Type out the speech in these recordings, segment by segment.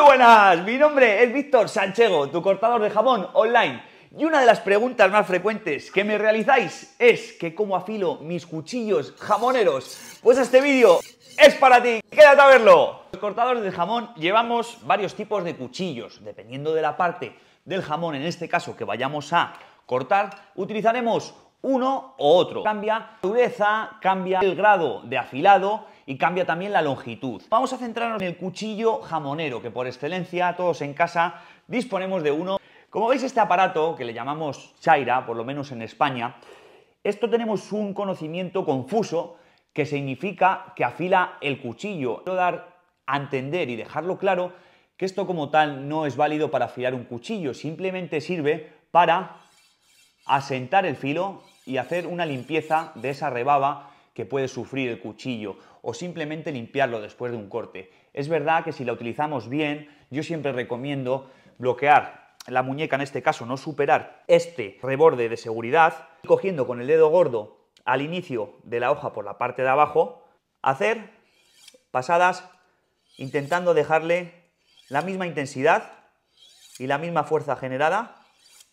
Muy buenas, mi nombre es Víctor Sanchego, tu cortador de jamón online. Y una de las preguntas más frecuentes que me realizáis es que cómo afilo mis cuchillos jamoneros. Pues este vídeo es para ti, quédate a verlo. Los cortadores de jamón llevamos varios tipos de cuchillos, dependiendo de la parte del jamón, en este caso que vayamos a cortar, utilizaremos uno o otro. Cambia dureza, cambia el grado de afilado y cambia también la longitud. Vamos a centrarnos en el cuchillo jamonero, que por excelencia todos en casa disponemos de uno. Como veis este aparato, que le llamamos chaira, por lo menos en España, esto tenemos un conocimiento confuso que significa que afila el cuchillo. Quiero dar a entender y dejarlo claro que esto como tal no es válido para afilar un cuchillo, simplemente sirve para asentar el filo y hacer una limpieza de esa rebaba que puede sufrir el cuchillo o simplemente limpiarlo después de un corte. Es verdad que si la utilizamos bien, yo siempre recomiendo bloquear la muñeca, en este caso no superar este reborde de seguridad, cogiendo con el dedo gordo al inicio de la hoja por la parte de abajo, hacer pasadas intentando dejarle la misma intensidad y la misma fuerza generada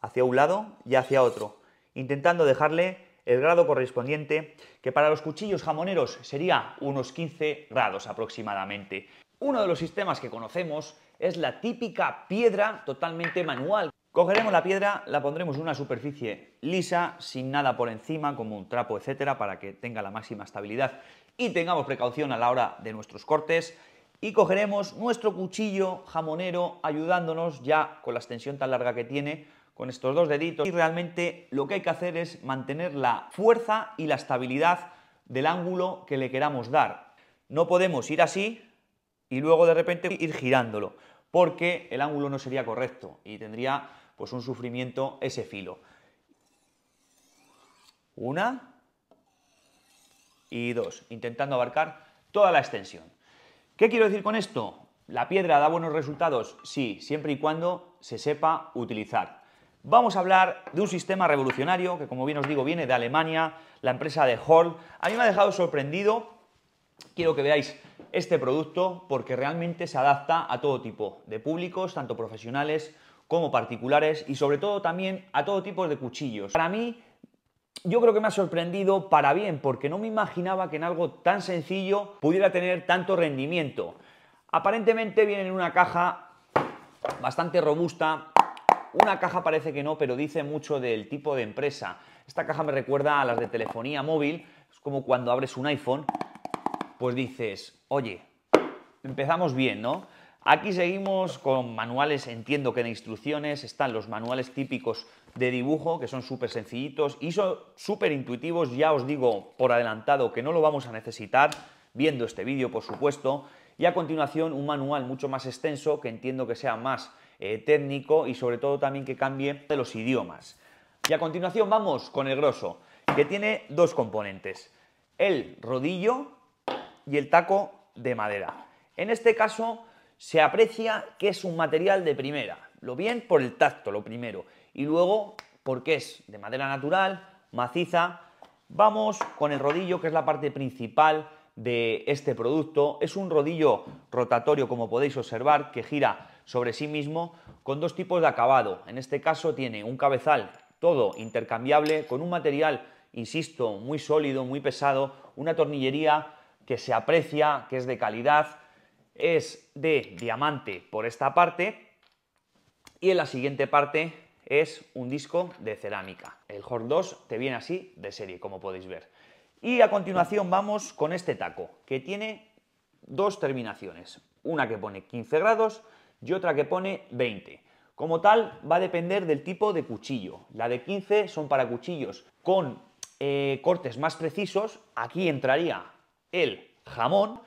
hacia un lado y hacia otro, intentando dejarle el grado correspondiente, que para los cuchillos jamoneros sería unos 15 grados aproximadamente. Uno de los sistemas que conocemos es la típica piedra totalmente manual. Cogeremos la piedra, la pondremos en una superficie lisa, sin nada por encima, como un trapo, etcétera, para que tenga la máxima estabilidad y tengamos precaución a la hora de nuestros cortes y cogeremos nuestro cuchillo jamonero ayudándonos ya con la extensión tan larga que tiene con estos dos deditos y realmente lo que hay que hacer es mantener la fuerza y la estabilidad del ángulo que le queramos dar. No podemos ir así y luego de repente ir girándolo, porque el ángulo no sería correcto y tendría pues un sufrimiento ese filo. Una y dos, intentando abarcar toda la extensión. ¿Qué quiero decir con esto? ¿La piedra da buenos resultados? Sí, siempre y cuando se sepa utilizar. Vamos a hablar de un sistema revolucionario que, como bien os digo, viene de Alemania, la empresa de Hall. A mí me ha dejado sorprendido. Quiero que veáis este producto porque realmente se adapta a todo tipo de públicos, tanto profesionales como particulares y sobre todo también a todo tipo de cuchillos. Para mí, yo creo que me ha sorprendido para bien porque no me imaginaba que en algo tan sencillo pudiera tener tanto rendimiento. Aparentemente viene en una caja bastante robusta una caja parece que no, pero dice mucho del tipo de empresa. Esta caja me recuerda a las de telefonía móvil. Es como cuando abres un iPhone, pues dices, oye, empezamos bien, ¿no? Aquí seguimos con manuales, entiendo que de instrucciones están los manuales típicos de dibujo, que son súper sencillitos y son súper intuitivos, ya os digo por adelantado que no lo vamos a necesitar, viendo este vídeo por supuesto, y a continuación un manual mucho más extenso que entiendo que sea más eh, técnico y sobre todo también que cambie de los idiomas. Y a continuación vamos con el grosso, que tiene dos componentes, el rodillo y el taco de madera. En este caso se aprecia que es un material de primera, lo bien por el tacto, lo primero, y luego porque es de madera natural, maciza. Vamos con el rodillo, que es la parte principal de este producto. Es un rodillo rotatorio, como podéis observar, que gira sobre sí mismo con dos tipos de acabado. En este caso tiene un cabezal todo intercambiable con un material, insisto, muy sólido, muy pesado, una tornillería que se aprecia, que es de calidad, es de diamante por esta parte y en la siguiente parte es un disco de cerámica. El Horde 2 te viene así de serie, como podéis ver. Y a continuación vamos con este taco, que tiene dos terminaciones. Una que pone 15 grados y otra que pone 20. Como tal, va a depender del tipo de cuchillo. La de 15 son para cuchillos con eh, cortes más precisos. Aquí entraría el jamón.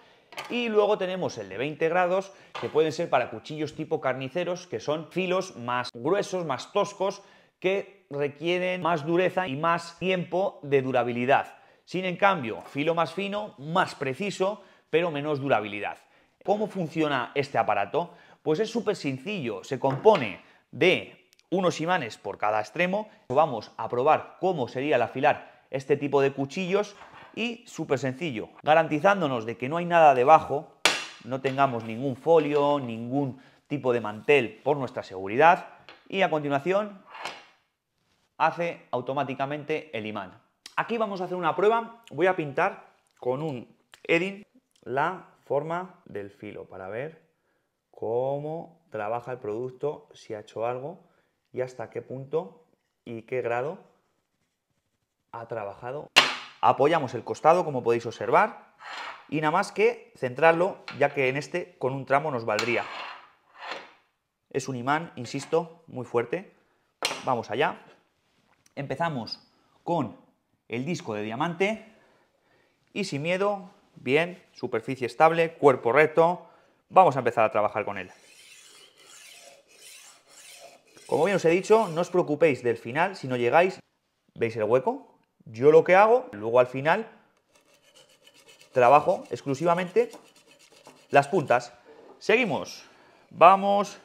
Y luego tenemos el de 20 grados, que pueden ser para cuchillos tipo carniceros, que son filos más gruesos, más toscos, que requieren más dureza y más tiempo de durabilidad. Sin en cambio, filo más fino, más preciso, pero menos durabilidad. ¿Cómo funciona este aparato? Pues es súper sencillo, se compone de unos imanes por cada extremo. Vamos a probar cómo sería el afilar este tipo de cuchillos y súper sencillo, garantizándonos de que no hay nada debajo, no tengamos ningún folio, ningún tipo de mantel por nuestra seguridad y a continuación hace automáticamente el imán. Aquí vamos a hacer una prueba, voy a pintar con un edding la forma del filo para ver cómo trabaja el producto, si ha hecho algo y hasta qué punto y qué grado ha trabajado. Apoyamos el costado, como podéis observar, y nada más que centrarlo, ya que en este con un tramo nos valdría. Es un imán, insisto, muy fuerte. Vamos allá. Empezamos con el disco de diamante y sin miedo, bien, superficie estable, cuerpo recto, Vamos a empezar a trabajar con él. Como bien os he dicho, no os preocupéis del final, si no llegáis, ¿veis el hueco? Yo lo que hago, luego al final, trabajo exclusivamente las puntas. Seguimos, vamos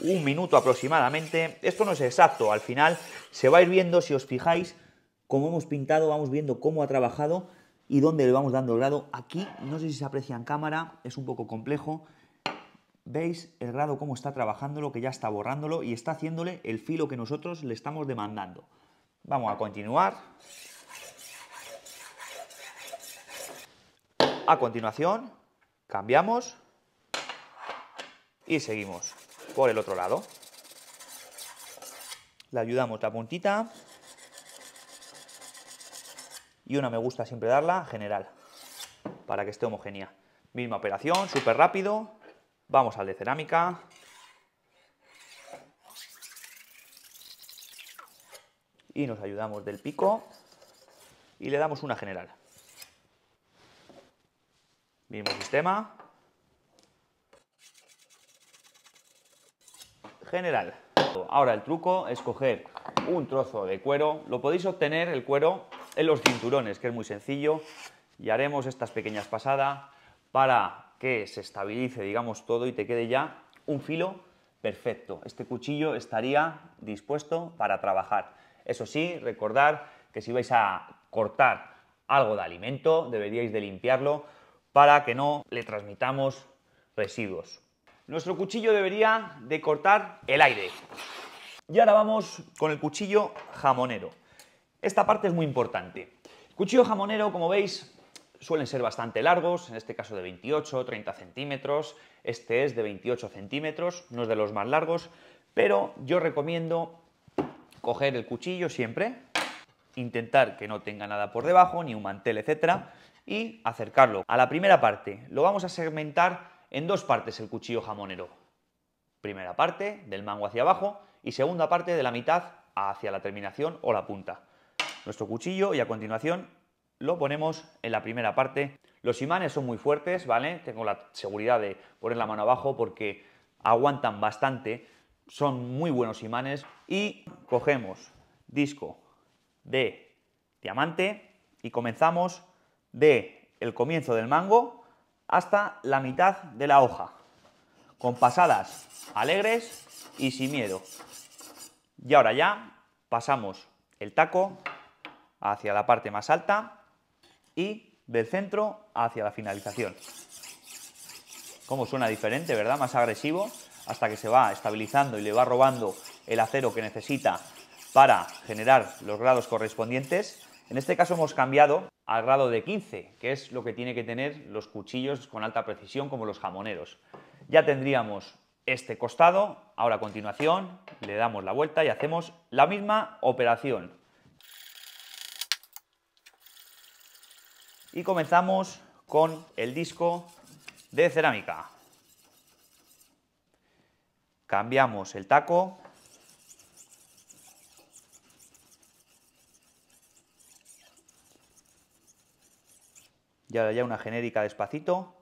un minuto aproximadamente. Esto no es exacto, al final se va a ir viendo, si os fijáis, cómo hemos pintado, vamos viendo cómo ha trabajado y donde le vamos dando el grado. Aquí, no sé si se aprecia en cámara, es un poco complejo. ¿Veis el grado cómo está trabajándolo, que ya está borrándolo y está haciéndole el filo que nosotros le estamos demandando? Vamos a continuar. A continuación, cambiamos y seguimos por el otro lado. Le ayudamos la puntita y una me gusta siempre darla general, para que esté homogénea. Misma operación, súper rápido. Vamos al de cerámica. Y nos ayudamos del pico y le damos una general. Mismo sistema. General. Ahora el truco es coger un trozo de cuero. Lo podéis obtener el cuero en los cinturones, que es muy sencillo, y haremos estas pequeñas pasadas para que se estabilice, digamos, todo y te quede ya un filo perfecto. Este cuchillo estaría dispuesto para trabajar. Eso sí, recordar que si vais a cortar algo de alimento, deberíais de limpiarlo para que no le transmitamos residuos. Nuestro cuchillo debería de cortar el aire. Y ahora vamos con el cuchillo jamonero. Esta parte es muy importante. cuchillo jamonero, como veis, suelen ser bastante largos, en este caso de 28, 30 centímetros, este es de 28 centímetros, no es de los más largos, pero yo recomiendo coger el cuchillo siempre, intentar que no tenga nada por debajo, ni un mantel, etcétera, y acercarlo. A la primera parte, lo vamos a segmentar en dos partes el cuchillo jamonero. Primera parte, del mango hacia abajo, y segunda parte de la mitad hacia la terminación o la punta nuestro cuchillo y a continuación lo ponemos en la primera parte. Los imanes son muy fuertes, ¿vale? Tengo la seguridad de poner la mano abajo porque aguantan bastante, son muy buenos imanes y cogemos disco de diamante y comenzamos de el comienzo del mango hasta la mitad de la hoja con pasadas alegres y sin miedo. Y ahora ya pasamos el taco hacia la parte más alta y del centro hacia la finalización. Como suena diferente, ¿verdad? Más agresivo, hasta que se va estabilizando y le va robando el acero que necesita para generar los grados correspondientes. En este caso hemos cambiado al grado de 15, que es lo que tiene que tener los cuchillos con alta precisión como los jamoneros. Ya tendríamos este costado, ahora a continuación le damos la vuelta y hacemos la misma operación. Y comenzamos con el disco de cerámica. Cambiamos el taco. Y ahora ya una genérica despacito.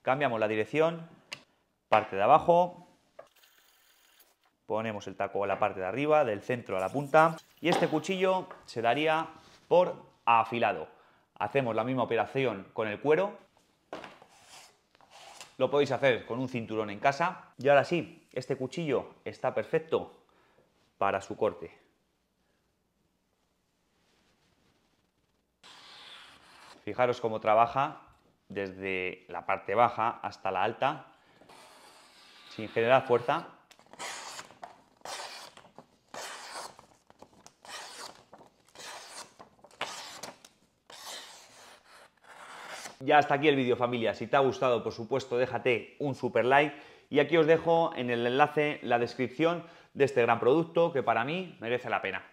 Cambiamos la dirección, parte de abajo, ponemos el taco a la parte de arriba, del centro a la punta y este cuchillo se daría por afilado. Hacemos la misma operación con el cuero. Lo podéis hacer con un cinturón en casa. Y ahora sí, este cuchillo está perfecto para su corte. Fijaros cómo trabaja desde la parte baja hasta la alta, sin generar fuerza, Ya hasta aquí el vídeo familia, si te ha gustado por supuesto déjate un super like y aquí os dejo en el enlace la descripción de este gran producto que para mí merece la pena.